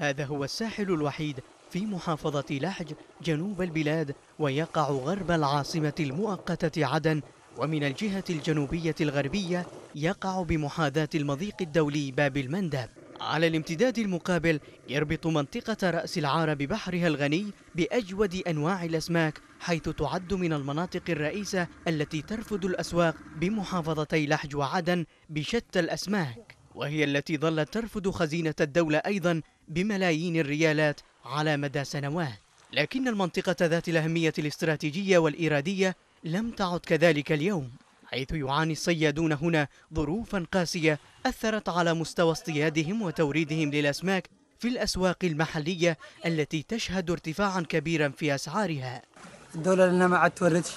هذا هو الساحل الوحيد في محافظة لحج جنوب البلاد ويقع غرب العاصمة المؤقتة عدن ومن الجهة الجنوبية الغربية يقع بمحاذاة المضيق الدولي باب المندب على الامتداد المقابل يربط منطقة رأس العار ببحرها الغني بأجود أنواع الأسماك حيث تعد من المناطق الرئيسة التي ترفد الأسواق بمحافظتي لحج وعدن بشتى الأسماك وهي التي ظلت ترفض خزينة الدولة أيضا بملايين الريالات على مدى سنوات لكن المنطقة ذات الأهمية الاستراتيجية والإيرادية لم تعد كذلك اليوم حيث يعاني الصيادون هنا ظروفا قاسية أثرت على مستوى اصطيادهم وتوريدهم للأسماك في الأسواق المحلية التي تشهد ارتفاعا كبيرا في أسعارها الدولة لنا ما عاد توردش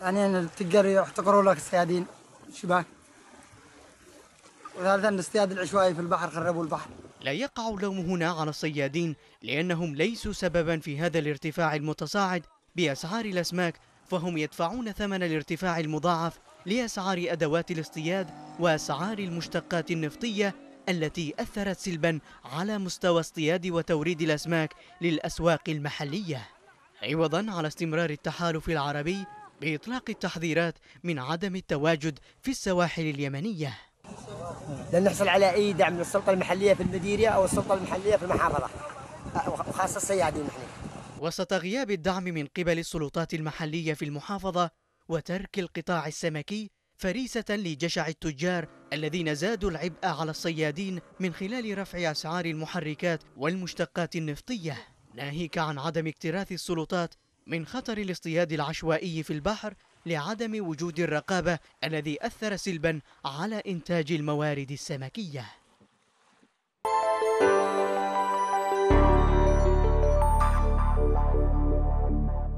يعني تقدر يحتقروا لك الصيادين الشباك وثالثا الاصطياد العشوائي في البحر خربوا البحر لا يقع اللوم هنا على الصيادين لأنهم ليسوا سببا في هذا الارتفاع المتصاعد بأسعار الأسماك فهم يدفعون ثمن الارتفاع المضاعف لأسعار أدوات الاصطياد وأسعار المشتقات النفطية التي أثرت سلبا على مستوى اصطياد وتوريد الأسماك للأسواق المحلية عوضا على استمرار التحالف العربي بإطلاق التحذيرات من عدم التواجد في السواحل اليمنيه نحصل على اي دعم من السلطه المحليه في المديريه او السلطه المحليه في المحافظه وخاصه الصيادين نحن وسط غياب الدعم من قبل السلطات المحليه في المحافظه وترك القطاع السمكي فريسه لجشع التجار الذين زادوا العبء على الصيادين من خلال رفع اسعار المحركات والمشتقات النفطيه ناهيك عن عدم اكتراث السلطات من خطر الاصطياد العشوائي في البحر لعدم وجود الرقابة الذي أثر سلبا على إنتاج الموارد السمكية